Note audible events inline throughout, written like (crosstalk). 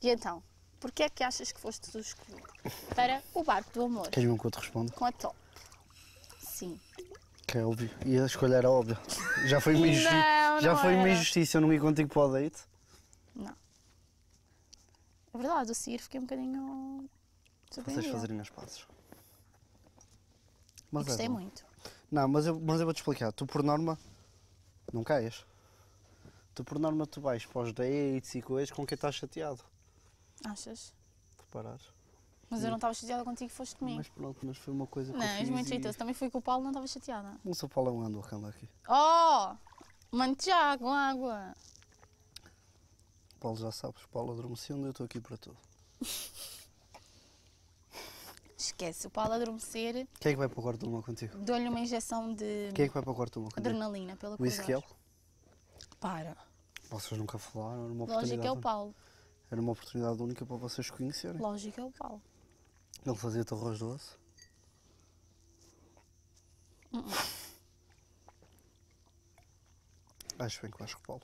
E então, porquê é que achas que foste tu escolhido para o barco do amor? Queres me que eu te responda? Com a top. Sim. Que é óbvio. E a escolha era óbvia. Já foi uma injustiça. Não, Já foi uma injustiça eu não ir contigo para o date. Não. É verdade, a seguir fiquei um bocadinho. Vocês fazerem as pazes. Mas Gostei é muito. Não, mas eu, mas eu vou te explicar. Tu, por norma, não caias. Tu, por norma, tu vais para os dates e coisas com quem estás chateado. Achas? Preparados. Mas eu não estava chateada contigo, foste comigo. Mas pronto, mas foi uma coisa que Não, eu és muito e... Também fui com o Paulo, não estava chateada. Não sou Paulo, é um andor que anda aqui. Oh! com água! Paulo já sabes, o Paulo e eu estou aqui para tudo. Esquece, o Paulo adormecer, Quem é que vai para o quarto tomar contigo? dou-lhe uma injeção de Quem é que vai para o quarto tomar contigo? adrenalina pela O é Para. Vocês nunca falaram, era uma Lógico, que é o Paulo. Era uma oportunidade única para vocês conhecerem. Lógico, é o Paulo. Ele fazia arroz doce. Uh -uh. Acho bem que vais com o Paulo.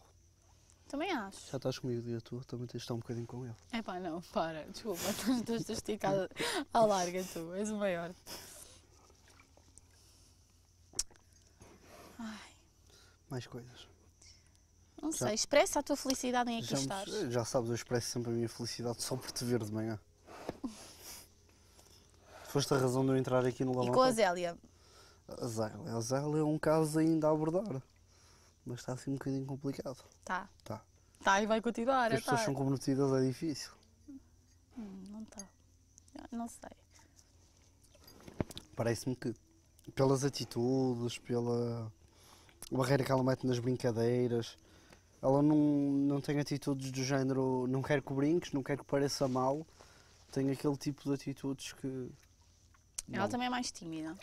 Também acho. Já estás comigo o dia todo, também tens de estar um bocadinho com ele. É pá, não, para, desculpa, (laughs) estás esticada à larga tu, és o maior. Ai. Mais coisas sei, expressa a tua felicidade em aqui já, estás. Já sabes, eu expresso sempre a minha felicidade só por te ver de manhã. (laughs) Foste a razão de eu entrar aqui no Lavanta. E com a Zélia? A Zélia, a Zélia é um caso ainda a abordar. Mas está assim um bocadinho complicado. Tá. Tá. Tá e vai continuar. As é pessoas são comprometidas, é difícil. Hum, não está. Não sei. Parece-me que pelas atitudes, pela barreira que ela mete nas brincadeiras, ela não, não tem atitudes do género não quero que brinques, não quero que pareça mal. Tem aquele tipo de atitudes que. Ela não. também é mais tímida.